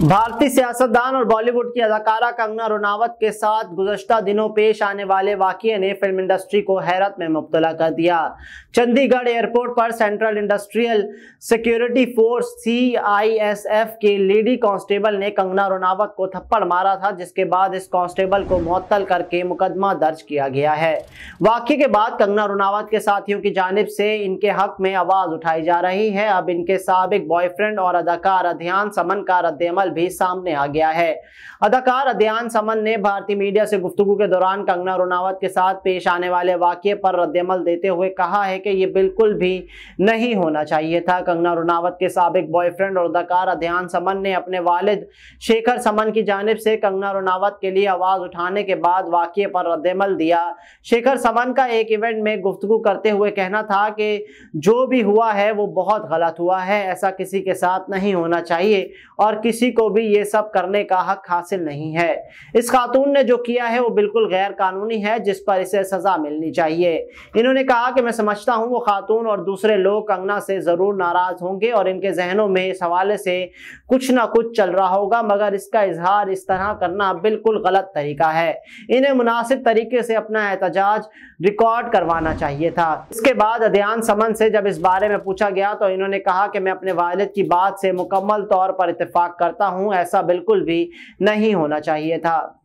भारतीय सियासतदान और बॉलीवुड की अदाकारा कंगना रनावत के साथ गुजशत दिनों पेश आने वाले वाक्य ने फिल्म इंडस्ट्री को हैरत में मुबतला कर दिया चंडीगढ़ एयरपोर्ट पर central industrial security force CISF के लेडी कांस्टेबल ने कंगना रनावत को थप्पड़ मारा था जिसके बाद इस कांस्टेबल को मअतल करके मुकदमा दर्ज किया गया है वाक्य के बाद कंगना रनावत के साथियों की जानब से इनके हक में आवाज़ उठाई जा रही है अब इनके सबक बॉयफ्रेंड और अदाकार अध्यान समन का रद्द मामल भी सामने आ गया है अदाकार अध्ययन समन ने भारतीय मीडिया से गुफ्तगु के दौरान कंगना रुनावत के साथ पेश आने वाले वाक्य पर रद्दमल देते हुए कहा है कि ये बिल्कुल भी नहीं होना चाहिए था कंगना रुनावत के सबक बॉयफ्रेंड और अदाकार अध्ययन समन ने अपने वालिद शेखर समन की जानब से कंगना रुनावत के लिए आवाज़ उठाने के बाद वाक्य पर रद्दमल दिया शेखर समन का एक इवेंट में गुफ्तगु करते हुए कहना था कि जो भी हुआ है वो बहुत गलत हुआ है ऐसा किसी के साथ नहीं होना चाहिए और किसी किसी को भी ये सब करने का हक हासिल नहीं है इस खातून ने जो किया है वो बिल्कुल गैर कानूनी है जिस पर इसे सजा मिलनी चाहिए इन्होंने कहा कि मैं समझता हूँ वो खातून और दूसरे लोग कंगना से जरूर नाराज होंगे और इनके जहनों में इस हवाले से कुछ ना कुछ चल रहा होगा मगर इसका इजहार इस तरह करना बिल्कुल गलत तरीका है इन्हें मुनासिब तरीके से अपना एहतजाज रिकॉर्ड करवाना चाहिए था इसके बाद अध्यान समन से जब इस बारे में पूछा गया तो इन्होंने कहा कि मैं अपने वालिद की बात से मुकम्मल तौर पर इतफाक करता करता हूं ऐसा बिल्कुल भी नहीं होना चाहिए था